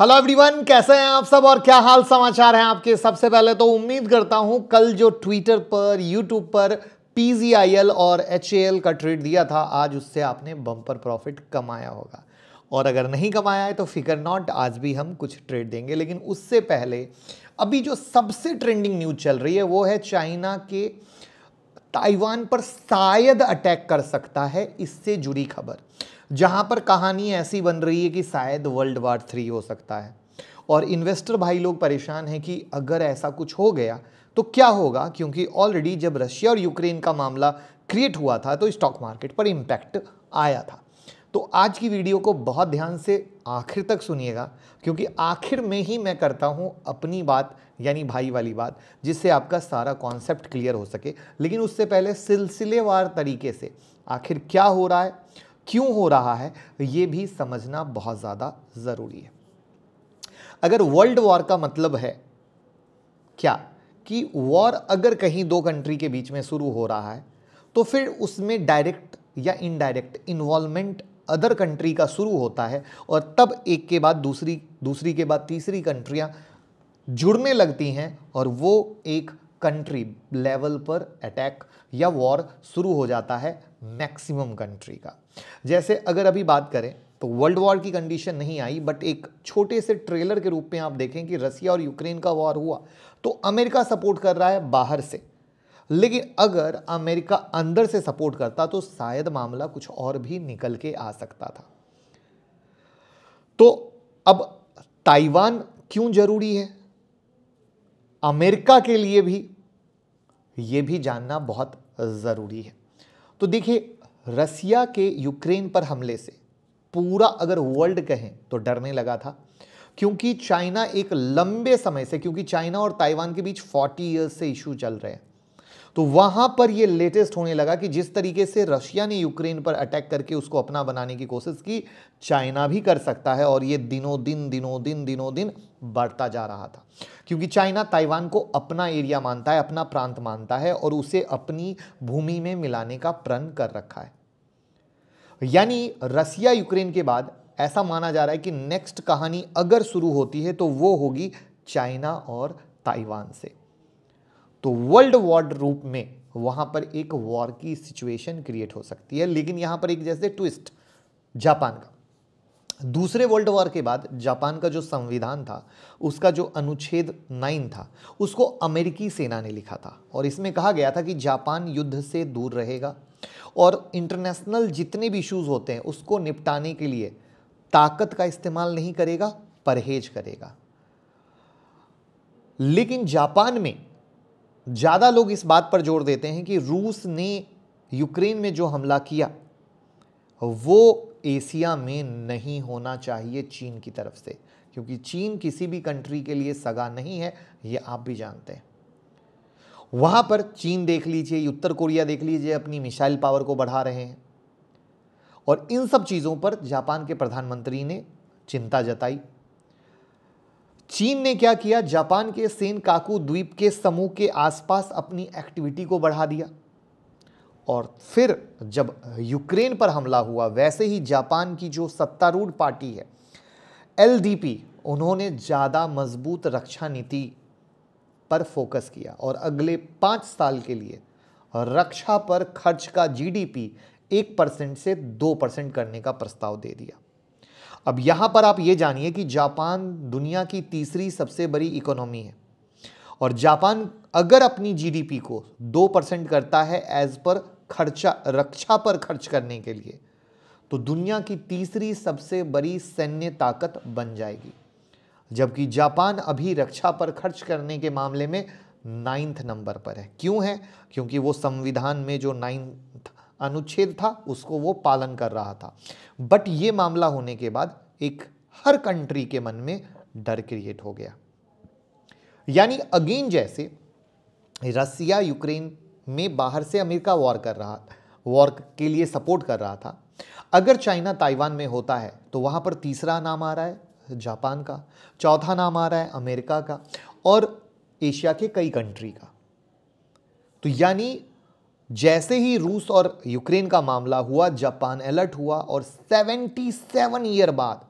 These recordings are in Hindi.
हेलो एवरीवन कैसे हैं आप सब और क्या हाल समाचार हैं आपके सबसे पहले तो उम्मीद करता हूं कल जो ट्विटर पर यूट्यूब पर पी और एच का ट्रेड दिया था आज उससे आपने बम्पर प्रॉफिट कमाया होगा और अगर नहीं कमाया है तो फिकर नॉट आज भी हम कुछ ट्रेड देंगे लेकिन उससे पहले अभी जो सबसे ट्रेंडिंग न्यूज चल रही है वो है चाइना के ताइवान पर शायद अटैक कर सकता है इससे जुड़ी खबर जहां पर कहानी ऐसी बन रही है कि शायद वर्ल्ड वार थ्री हो सकता है और इन्वेस्टर भाई लोग परेशान हैं कि अगर ऐसा कुछ हो गया तो क्या होगा क्योंकि ऑलरेडी जब रशिया और यूक्रेन का मामला क्रिएट हुआ था तो स्टॉक मार्केट पर इम्पैक्ट आया था तो आज की वीडियो को बहुत ध्यान से आखिर तक सुनिएगा क्योंकि आखिर में ही मैं करता हूँ अपनी बात यानी भाई वाली बात जिससे आपका सारा कॉन्सेप्ट क्लियर हो सके लेकिन उससे पहले सिलसिलेवार तरीके से आखिर क्या हो रहा है क्यों हो रहा है ये भी समझना बहुत ज़्यादा ज़रूरी है अगर वर्ल्ड वॉर का मतलब है क्या कि वॉर अगर कहीं दो कंट्री के बीच में शुरू हो रहा है तो फिर उसमें डायरेक्ट या इनडायरेक्ट इन्वॉल्वमेंट अदर कंट्री का शुरू होता है और तब एक के बाद दूसरी दूसरी के बाद तीसरी कंट्रियाँ जुड़ने लगती हैं और वो एक कंट्री लेवल पर अटैक या वॉर शुरू हो जाता है मैक्सिमम कंट्री का जैसे अगर अभी बात करें तो वर्ल्ड वॉर की कंडीशन नहीं आई बट एक छोटे से ट्रेलर के रूप में आप देखें कि रसिया और यूक्रेन का वॉर हुआ तो अमेरिका सपोर्ट कर रहा है बाहर से लेकिन अगर अमेरिका अंदर से सपोर्ट करता तो शायद मामला कुछ और भी निकल के आ सकता था तो अब ताइवान क्यों जरूरी है अमेरिका के लिए भी ये भी जानना बहुत ज़रूरी है तो देखिए रसिया के यूक्रेन पर हमले से पूरा अगर वर्ल्ड कहें तो डरने लगा था क्योंकि चाइना एक लंबे समय से क्योंकि चाइना और ताइवान के बीच 40 ईयर्स से इशू चल रहे हैं तो वहां पर यह लेटेस्ट होने लगा कि जिस तरीके से रशिया ने यूक्रेन पर अटैक करके उसको अपना बनाने की कोशिश की चाइना भी कर सकता है और ये दिनों दिन दिनों दिन दिनों दिन बढ़ता जा रहा था क्योंकि चाइना ताइवान को अपना एरिया मानता है अपना प्रांत मानता है और उसे अपनी भूमि में मिलाने का प्रण कर रखा है यानी रसिया यूक्रेन के बाद ऐसा माना जा रहा है कि नेक्स्ट कहानी अगर शुरू होती है तो वो होगी चाइना और ताइवान से तो वर्ल्ड वॉर रूप में वहां पर एक वॉर की सिचुएशन क्रिएट हो सकती है लेकिन यहां पर एक जैसे ट्विस्ट जापान का दूसरे वर्ल्ड वॉर के बाद जापान का जो संविधान था उसका जो अनुच्छेद नाइन था उसको अमेरिकी सेना ने लिखा था और इसमें कहा गया था कि जापान युद्ध से दूर रहेगा और इंटरनेशनल जितने भी इशूज होते हैं उसको निपटाने के लिए ताकत का इस्तेमाल नहीं करेगा परहेज करेगा लेकिन जापान में ज़्यादा लोग इस बात पर जोर देते हैं कि रूस ने यूक्रेन में जो हमला किया वो एशिया में नहीं होना चाहिए चीन की तरफ से क्योंकि चीन किसी भी कंट्री के लिए सगा नहीं है ये आप भी जानते हैं वहाँ पर चीन देख लीजिए उत्तर कोरिया देख लीजिए अपनी मिसाइल पावर को बढ़ा रहे हैं और इन सब चीज़ों पर जापान के प्रधानमंत्री ने चिंता जताई चीन ने क्या किया जापान के सेन काकू द्वीप के समूह के आसपास अपनी एक्टिविटी को बढ़ा दिया और फिर जब यूक्रेन पर हमला हुआ वैसे ही जापान की जो सत्तारूढ़ पार्टी है एलडीपी उन्होंने ज़्यादा मजबूत रक्षा नीति पर फोकस किया और अगले पाँच साल के लिए रक्षा पर खर्च का जीडीपी एक परसेंट से दो परसेंट करने का प्रस्ताव दे दिया अब यहाँ पर आप ये जानिए कि जापान दुनिया की तीसरी सबसे बड़ी इकोनॉमी है और जापान अगर अपनी जीडीपी को दो परसेंट करता है एज पर खर्चा रक्षा पर खर्च करने के लिए तो दुनिया की तीसरी सबसे बड़ी सैन्य ताकत बन जाएगी जबकि जापान अभी रक्षा पर खर्च करने के मामले में नाइन्थ नंबर पर है क्यों है क्योंकि वो संविधान में जो नाइन्थ अनुच्छेद था उसको वो पालन कर रहा था बट ये मामला होने के बाद एक हर कंट्री के मन में डर क्रिएट हो गया यानी अगेन जैसे रसिया यूक्रेन में बाहर से अमेरिका वॉर कर रहा वॉर के लिए सपोर्ट कर रहा था अगर चाइना ताइवान में होता है तो वहां पर तीसरा नाम आ रहा है जापान का चौथा नाम आ रहा है अमेरिका का और एशिया के कई कंट्री का तो यानी जैसे ही रूस और यूक्रेन का मामला हुआ जापान अलर्ट हुआ और 77 ईयर बाद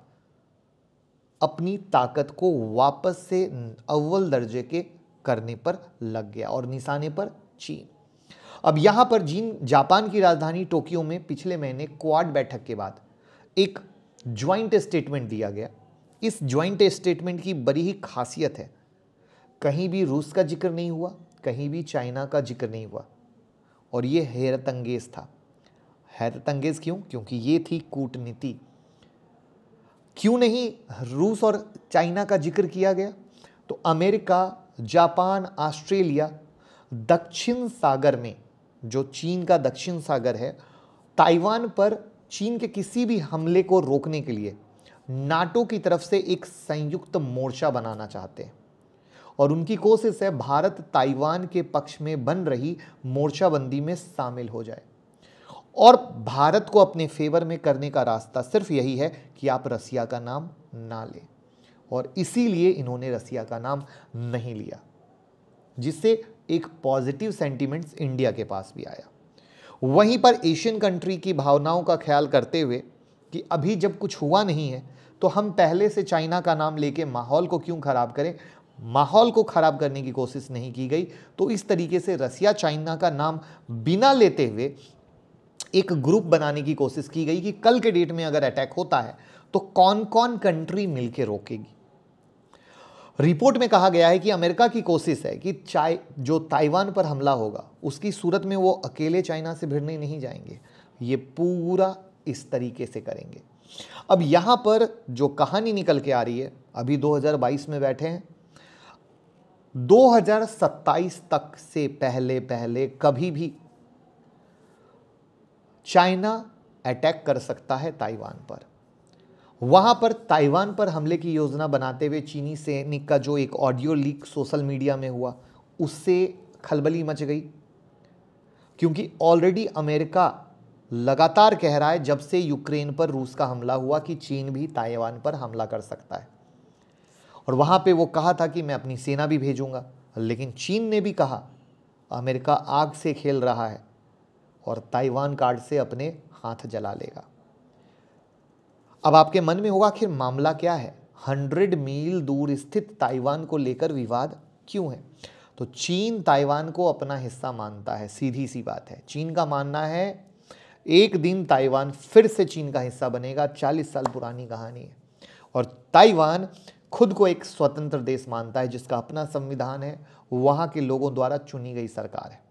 अपनी ताकत को वापस से अव्वल दर्जे के करने पर लग गया और निशाने पर चीन अब यहां पर जीन जापान की राजधानी टोक्यो में पिछले महीने क्वाड बैठक के बाद एक ज्वाइंट स्टेटमेंट दिया गया इस ज्वाइंट स्टेटमेंट की बड़ी ही खासियत है कहीं भी रूस का जिक्र नहीं हुआ कहीं भी चाइना का जिक्र नहीं हुआ और ये हैरत अंगेज़ था हैरत अंगेज़ क्यों क्योंकि ये थी कूटनीति क्यों नहीं रूस और चाइना का जिक्र किया गया तो अमेरिका जापान ऑस्ट्रेलिया दक्षिण सागर में जो चीन का दक्षिण सागर है ताइवान पर चीन के किसी भी हमले को रोकने के लिए नाटो की तरफ से एक संयुक्त मोर्चा बनाना चाहते हैं और उनकी कोशिश है भारत ताइवान के पक्ष में बन रही मोर्चाबंदी में शामिल हो जाए और भारत को अपने फेवर में करने का रास्ता सिर्फ यही है कि आप रसिया का नाम ना लें और इसीलिए इन्होंने रसिया का नाम नहीं लिया जिससे एक पॉजिटिव सेंटिमेंट्स इंडिया के पास भी आया वहीं पर एशियन कंट्री की भावनाओं का ख्याल करते हुए कि अभी जब कुछ हुआ नहीं है तो हम पहले से चाइना का नाम लेके माहौल को क्यों ख़राब करें माहौल को खराब करने की कोशिश नहीं की गई तो इस तरीके से रसिया चाइना का नाम बिना लेते हुए एक ग्रुप बनाने की कोशिश की गई कि कल के डेट में अगर अटैक होता है तो कौन कौन कंट्री मिलकर रोकेगी रिपोर्ट में कहा गया है कि अमेरिका की कोशिश है कि चाय जो ताइवान पर हमला होगा उसकी सूरत में वो अकेले चाइना से भिड़ने नहीं जाएंगे ये पूरा इस तरीके से करेंगे अब यहां पर जो कहानी निकल के आ रही है अभी 2022 में बैठे हैं 2027 तक से पहले पहले कभी भी चाइना अटैक कर सकता है ताइवान पर वहां पर ताइवान पर हमले की योजना बनाते हुए चीनी सैनिक का जो एक ऑडियो लीक सोशल मीडिया में हुआ उससे खलबली मच गई क्योंकि ऑलरेडी अमेरिका लगातार कह रहा है जब से यूक्रेन पर रूस का हमला हुआ कि चीन भी ताइवान पर हमला कर सकता है और वहाँ पे वो कहा था कि मैं अपनी सेना भी भेजूँगा लेकिन चीन ने भी कहा अमेरिका आग से खेल रहा है और ताइवान कार्ड से अपने हाथ जला लेगा अब आपके मन में होगा आखिर मामला क्या है हंड्रेड मील दूर स्थित ताइवान को लेकर विवाद क्यों है तो चीन ताइवान को अपना हिस्सा मानता है सीधी सी बात है चीन का मानना है एक दिन ताइवान फिर से चीन का हिस्सा बनेगा 40 साल पुरानी कहानी है और ताइवान खुद को एक स्वतंत्र देश मानता है जिसका अपना संविधान है वहाँ के लोगों द्वारा चुनी गई सरकार है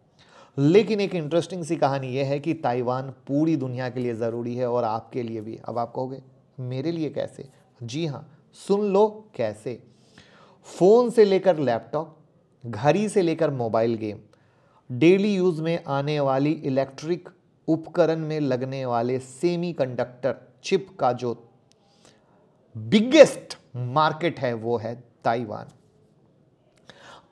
लेकिन एक इंटरेस्टिंग सी कहानी यह है कि ताइवान पूरी दुनिया के लिए ज़रूरी है और आपके लिए भी अब आप कहोगे मेरे लिए कैसे जी हाँ सुन लो कैसे फ़ोन से लेकर लैपटॉप घड़ी से लेकर मोबाइल गेम डेली यूज़ में आने वाली इलेक्ट्रिक उपकरण में लगने वाले सेमीकंडक्टर चिप का जो बिगेस्ट मार्केट है वो है ताइवान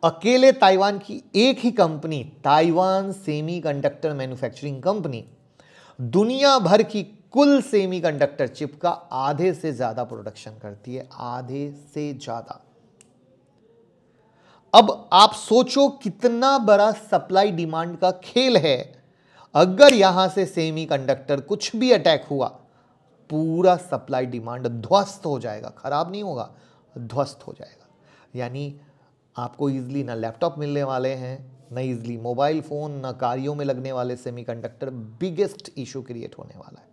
अकेले ताइवान की एक ही company Taiwan Semiconductor Manufacturing Company दुनिया भर की कुल सेमीकंडक्टर चिप का आधे से ज्यादा प्रोडक्शन करती है आधे से ज्यादा अब आप सोचो कितना बड़ा सप्लाई डिमांड का खेल है अगर यहां से सेमीकंडक्टर कुछ भी अटैक हुआ पूरा सप्लाई डिमांड ध्वस्त हो जाएगा ख़राब नहीं होगा ध्वस्त हो जाएगा यानी आपको ईज़िली ना लैपटॉप मिलने वाले हैं ना ईज़िली मोबाइल फ़ोन ना कार्यों में लगने वाले सेमीकंडक्टर बिगेस्ट इशू क्रिएट होने वाला है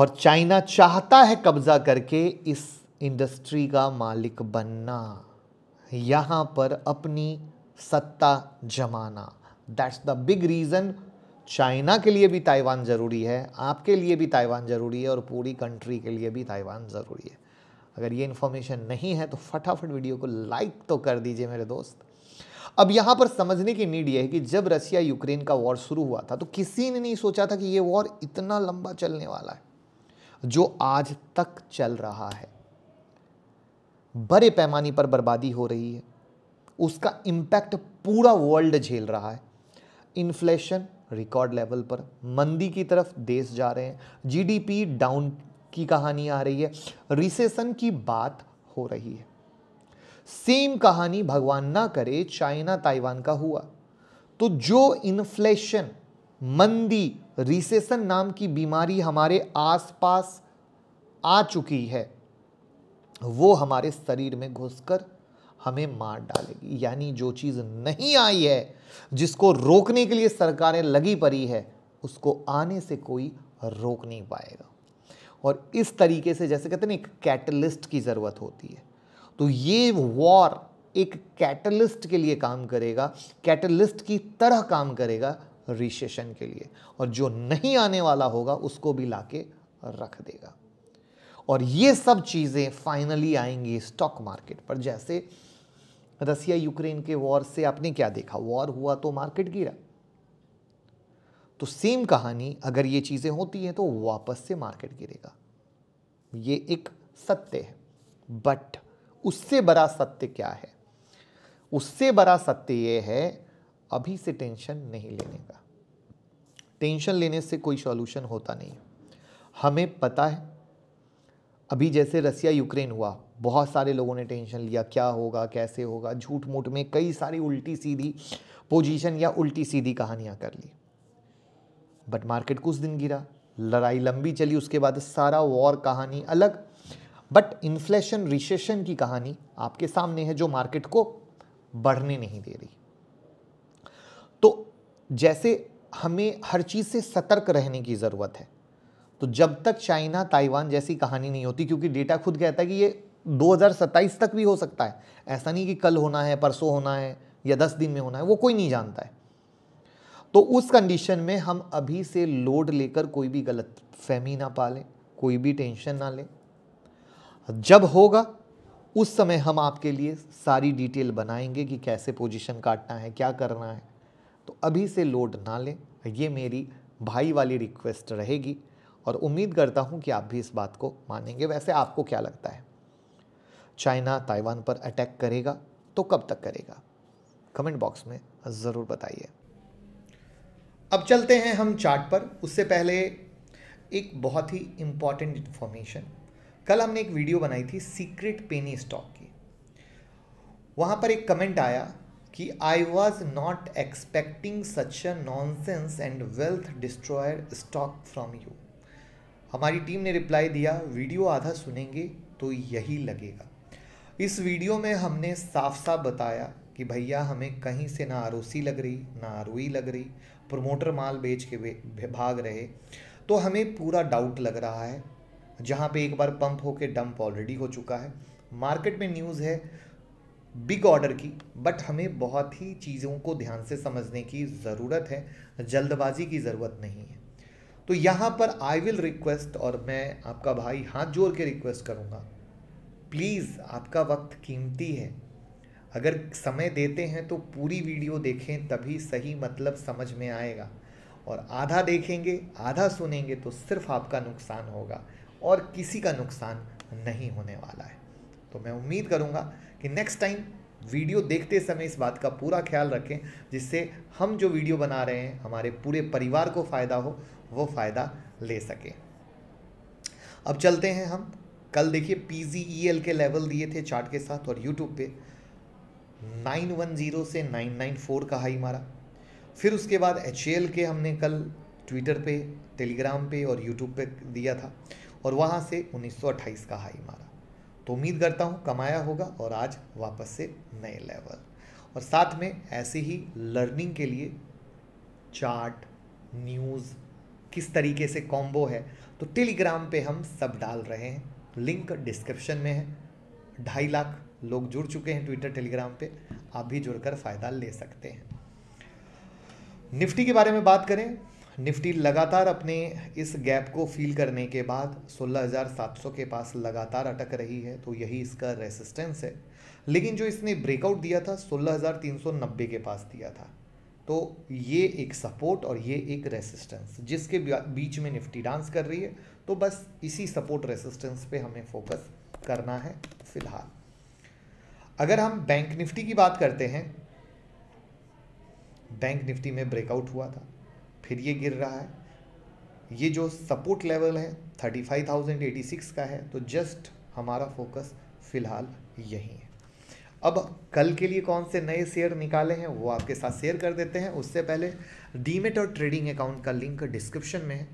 और चाइना चाहता है कब्ज़ा करके इस इंडस्ट्री का मालिक बनना यहां पर अपनी सत्ता जमाना that's the big reason China के लिए भी ताइवान ज़रूरी है आपके लिए भी ताइवान ज़रूरी है और पूरी कंट्री के लिए भी ताइवान ज़रूरी है अगर ये इन्फॉर्मेशन नहीं है तो फटाफट वीडियो को लाइक तो कर दीजिए मेरे दोस्त अब यहाँ पर समझने की नीड ये है कि जब रसिया यूक्रेन का वॉर शुरू हुआ था तो किसी ने नहीं सोचा था कि ये वॉर इतना लंबा चलने वाला है जो आज तक चल रहा है बड़े पैमाने पर बर्बादी हो रही है उसका इम्पैक्ट पूरा वर्ल्ड झेल रहा है इन्फ्लेशन रिकॉर्ड लेवल पर मंदी की तरफ देश जा रहे हैं जीडीपी डाउन की कहानी आ रही है रिसेशन की बात हो रही है सेम कहानी भगवान ना करे चाइना ताइवान का हुआ तो जो इन्फ्लेशन मंदी रिसेशन नाम की बीमारी हमारे आसपास आ चुकी है वो हमारे शरीर में घुसकर हमें मार डालेगी यानी जो चीज़ नहीं आई है जिसको रोकने के लिए सरकारें लगी पड़ी है उसको आने से कोई रोक नहीं पाएगा और इस तरीके से जैसे कहते हैं ना एक कैटलिस्ट की ज़रूरत होती है तो ये वॉर एक कैटलिस्ट के लिए काम करेगा कैटलिस्ट की तरह काम करेगा रिसेशन के लिए और जो नहीं आने वाला होगा उसको भी लाके रख देगा और ये सब चीज़ें फाइनली आएंगी स्टॉक मार्केट पर जैसे रसिया यूक्रेन के वॉर से आपने क्या देखा वॉर हुआ तो मार्केट गिरा तो सेम कहानी अगर ये चीज़ें होती हैं तो वापस से मार्केट गिरेगा ये एक सत्य है बट उससे बड़ा सत्य क्या है उससे बड़ा सत्य ये है अभी से टेंशन नहीं लेने का टेंशन लेने से कोई सॉल्यूशन होता नहीं हमें पता है अभी जैसे रसिया यूक्रेन हुआ बहुत सारे लोगों ने टेंशन लिया क्या होगा कैसे होगा झूठ मूठ में कई सारी उल्टी सीधी पोजीशन या उल्टी सीधी कहानियां कर ली बट मार्केट कुछ दिन गिरा लड़ाई लंबी चली उसके बाद सारा वॉर कहानी अलग बट इन्फ्लेशन रिसेशन की कहानी आपके सामने है जो मार्केट को बढ़ने नहीं दे रही तो जैसे हमें हर चीज़ से सतर्क रहने की ज़रूरत है तो जब तक चाइना ताइवान जैसी कहानी नहीं होती क्योंकि डेटा खुद कहता है कि ये 2027 तक भी हो सकता है ऐसा नहीं कि कल होना है परसों होना है या 10 दिन में होना है वो कोई नहीं जानता है तो उस कंडीशन में हम अभी से लोड लेकर कोई भी गलत फहमी ना पालें कोई भी टेंशन ना लें जब होगा उस समय हम आपके लिए सारी डिटेल बनाएंगे कि कैसे पोजीशन काटना है क्या करना है तो अभी से लोड ना लें ये मेरी भाई वाली रिक्वेस्ट रहेगी और उम्मीद करता हूँ कि आप भी इस बात को मानेंगे वैसे आपको क्या लगता है चाइना ताइवान पर अटैक करेगा तो कब तक करेगा कमेंट बॉक्स में ज़रूर बताइए अब चलते हैं हम चार्ट पर उससे पहले एक बहुत ही इम्पॉर्टेंट इन्फॉर्मेशन कल हमने एक वीडियो बनाई थी सीक्रेट पेनी स्टॉक की वहाँ पर एक कमेंट आया कि I was not expecting such a nonsense and wealth destroyer stock from you हमारी टीम ने रिप्लाई दिया वीडियो आधा सुनेंगे तो यही लगेगा इस वीडियो में हमने साफ साफ बताया कि भैया हमें कहीं से ना आर लग रही ना आर लग रही प्रोमोटर माल बेच के भाग रहे तो हमें पूरा डाउट लग रहा है जहाँ पे एक बार पंप होके डंप ऑलरेडी हो चुका है मार्केट में न्यूज़ है बिग ऑर्डर की बट हमें बहुत ही चीज़ों को ध्यान से समझने की ज़रूरत है जल्दबाजी की ज़रूरत नहीं है तो यहाँ पर आई विल रिक्वेस्ट और मैं आपका भाई हाथ जोड़ के रिक्वेस्ट करूँगा प्लीज़ आपका वक्त कीमती है अगर समय देते हैं तो पूरी वीडियो देखें तभी सही मतलब समझ में आएगा और आधा देखेंगे आधा सुनेंगे तो सिर्फ आपका नुकसान होगा और किसी का नुकसान नहीं होने वाला है तो मैं उम्मीद करूँगा कि नेक्स्ट टाइम वीडियो देखते समय इस बात का पूरा ख्याल रखें जिससे हम जो वीडियो बना रहे हैं हमारे पूरे परिवार को फ़ायदा हो वो फ़ायदा ले सकें अब चलते हैं हम कल देखिए पी e के लेवल दिए थे चार्ट के साथ और यूट्यूब पे 910 से 994 का हाई मारा फिर उसके बाद एच के हमने कल ट्विटर पे टेलीग्राम पे और यूट्यूब पे दिया था और वहाँ से 1928 का हाई मारा तो उम्मीद करता हूँ कमाया होगा और आज वापस से नए लेवल और साथ में ऐसे ही लर्निंग के लिए चार्ट न्यूज़ किस तरीके से कॉम्बो है तो टेलीग्राम पे हम सब डाल रहे हैं लिंक डिस्क्रिप्शन में है ढाई लाख लोग जुड़ चुके हैं ट्विटर टेलीग्राम पे आप भी जुड़कर फ़ायदा ले सकते हैं निफ्टी के बारे में बात करें निफ्टी लगातार अपने इस गैप को फील करने के बाद 16,700 के पास लगातार अटक रही है तो यही इसका रेसिस्टेंस है लेकिन जो इसने ब्रेकआउट दिया था 16,390 के पास दिया था तो ये एक सपोर्ट और ये एक रेसिस्टेंस जिसके बीच में निफ्टी डांस कर रही है तो बस इसी सपोर्ट रेसिस्टेंस पे हमें फोकस करना है फिलहाल अगर हम बैंक निफ्टी की बात करते हैं बैंक निफ्टी में ब्रेकआउट हुआ था फिर ये गिर रहा है ये जो सपोर्ट लेवल है thirty five thousand eighty six का है तो जस्ट हमारा फोकस फ़िलहाल यहीं है अब कल के लिए कौन से नए शेयर निकाले हैं वो आपके साथ शेयर कर देते हैं उससे पहले डीमेट और ट्रेडिंग अकाउंट का लिंक डिस्क्रिप्शन में है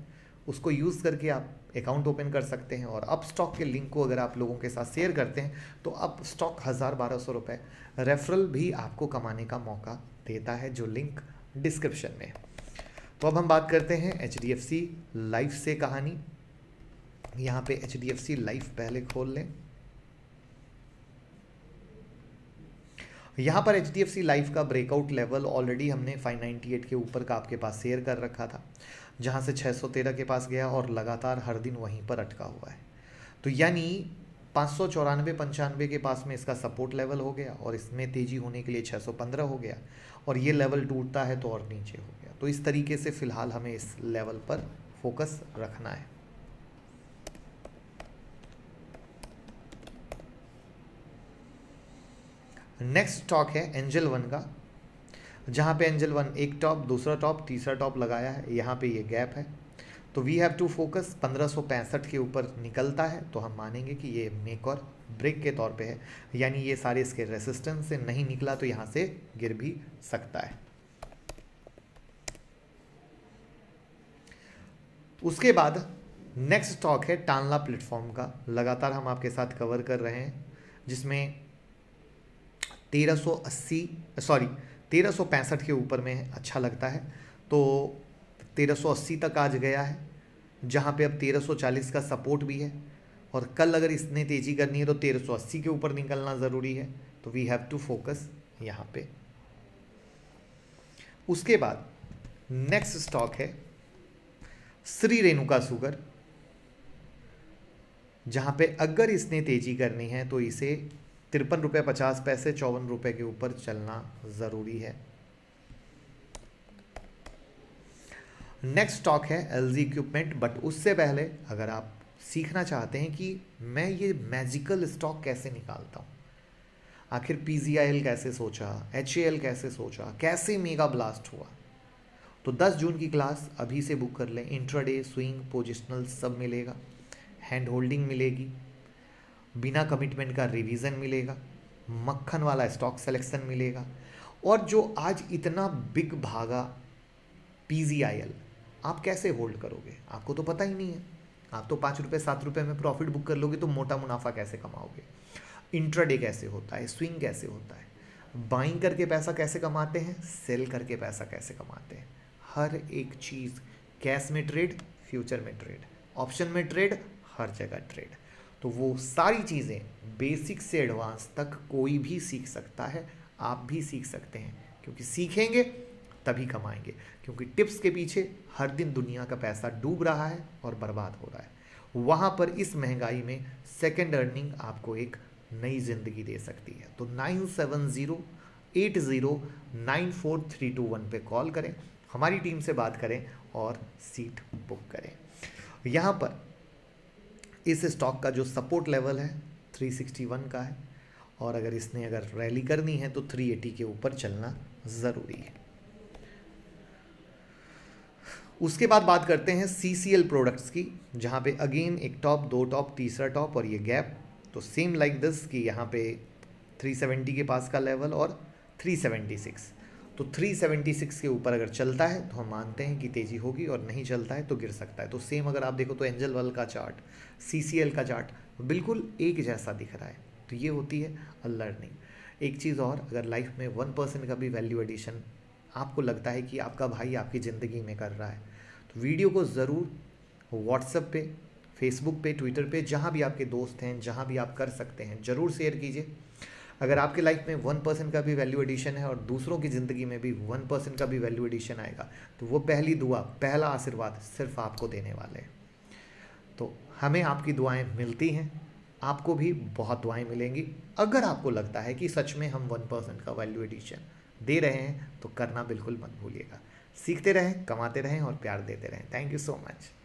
उसको यूज़ करके आप अकाउंट ओपन कर सकते हैं और अप स्टॉक के लिंक को अगर आप लोगों के साथ शेयर करते हैं तो अप स्टॉक हज़ार बारह सौ रुपये रेफरल भी आपको कमाने का मौका देता है जो लिंक डिस्क्रिप्शन में तो अब हम बात करते हैं H D F C Life से कहानी यहाँ पे H D F C Life पहले खोल लें यहाँ पर एच डी लाइफ का ब्रेकआउट लेवल ऑलरेडी हमने 598 के ऊपर का आपके पास शेयर कर रखा था जहाँ से 613 के पास गया और लगातार हर दिन वहीं पर अटका हुआ है तो यानी पाँच सौ चौरानवे पंचानवे के पास में इसका सपोर्ट लेवल हो गया और इसमें तेज़ी होने के लिए 615 हो गया और ये लेवल टूटता है तो और नीचे हो गया तो इस तरीके से फ़िलहाल हमें इस लेवल पर फोकस रखना है नेक्स्ट स्टॉक है एंजल वन का जहाँ पे एंजल वन एक टॉप दूसरा टॉप तीसरा टॉप लगाया है यहाँ पे ये गैप है तो वी हैव टू फोकस पंद्रह के ऊपर निकलता है तो हम मानेंगे कि ये मेक और ब्रेक के तौर पे है यानी ये सारे इसके रेसिस्टेंस से नहीं निकला तो यहाँ से गिर भी सकता है उसके बाद नेक्स्ट स्टॉक है टानला प्लेटफॉर्म का लगातार हम आपके साथ कवर कर रहे हैं जिसमें 1380 सॉरी तेरह के ऊपर में अच्छा लगता है तो 1380 तक आज गया है जहाँ पे अब 1340 का सपोर्ट भी है और कल अगर इसने तेज़ी करनी है तो 1380 के ऊपर निकलना ज़रूरी है तो वी हैव टू फोकस यहाँ पे उसके बाद नेक्स्ट स्टॉक है श्री रेणुका सुगर जहाँ पे अगर इसने तेज़ी करनी है तो इसे तिरपन रुपये पचास पैसे चौवन रुपये के ऊपर चलना ज़रूरी है नेक्स्ट स्टॉक है एल जी इक्विपमेंट बट उससे पहले अगर आप सीखना चाहते हैं कि मैं ये मैजिकल स्टॉक कैसे निकालता हूँ आखिर पी जी आई एल कैसे सोचा एच ए एल कैसे सोचा कैसे मेगा ब्लास्ट हुआ तो 10 जून की क्लास अभी से बुक कर लें इंट्राडे स्विंग पोजिशनल सब मिलेगा हैंड होल्डिंग मिलेगी बिना कमिटमेंट का रिवीजन मिलेगा मक्खन वाला स्टॉक सिलेक्शन मिलेगा और जो आज इतना बिग भागा पी आप कैसे होल्ड करोगे आपको तो पता ही नहीं है आप तो पाँच रुपये सात रुपये में प्रॉफिट बुक कर लोगे तो मोटा मुनाफा कैसे कमाओगे इंट्राडे कैसे होता है स्विंग कैसे होता है बाइंग करके पैसा कैसे कमाते हैं सेल करके पैसा कैसे कमाते हैं हर एक चीज़ कैश में ट्रेड फ्यूचर में ट्रेड ऑप्शन में ट्रेड हर जगह ट्रेड तो वो सारी चीज़ें बेसिक से एडवांस तक कोई भी सीख सकता है आप भी सीख सकते हैं क्योंकि सीखेंगे तभी कमाएंगे क्योंकि टिप्स के पीछे हर दिन दुनिया का पैसा डूब रहा है और बर्बाद हो रहा है वहाँ पर इस महंगाई में सेकेंड अर्निंग आपको एक नई ज़िंदगी दे सकती है तो nine seven zero eight zero nine four three two one पर कॉल करें हमारी टीम से बात करें और सीट बुक करें यहाँ पर इस स्टॉक का जो सपोर्ट लेवल है 361 का है और अगर इसने अगर रैली करनी है तो 380 के ऊपर चलना ज़रूरी है उसके बाद बात करते हैं सी सी एल प्रोडक्ट्स की जहाँ पे अगेन एक टॉप दो टॉप तीसरा टॉप और ये गैप तो सेम लाइक दिस कि यहाँ पे 370 के पास का लेवल और 376 तो 376 के ऊपर अगर चलता है तो हम मानते हैं कि तेज़ी होगी और नहीं चलता है तो गिर सकता है तो सेम अगर आप देखो तो एंजल वल का चार्ट सी का चार्ट बिल्कुल एक जैसा दिख रहा है तो ये होती है लर्निंग एक चीज़ और अगर लाइफ में वन परसेंट का भी वैल्यू एडिशन आपको लगता है कि आपका भाई आपकी ज़िंदगी में कर रहा है तो वीडियो को ज़रूर व्हाट्सएप पे फेसबुक पे ट्विटर पे जहाँ भी आपके दोस्त हैं जहाँ भी आप कर सकते हैं ज़रूर शेयर कीजिए अगर आपके लाइफ में वन परसेंट का भी वैल्यू एडिशन है और दूसरों की ज़िंदगी में भी वन परसेंट का भी वैल्यू एडिशन आएगा तो वो पहली दुआ पहला आशीर्वाद सिर्फ आपको देने वाले हैं तो हमें आपकी दुआएं मिलती हैं आपको भी बहुत दुआएं मिलेंगी अगर आपको लगता है कि सच में हम वन परसेंट का वैल्यू एडिशन दे रहे हैं तो करना बिल्कुल मत भूलिएगा सीखते रहें कमाते रहें और प्यार देते रहें थैंक यू सो मच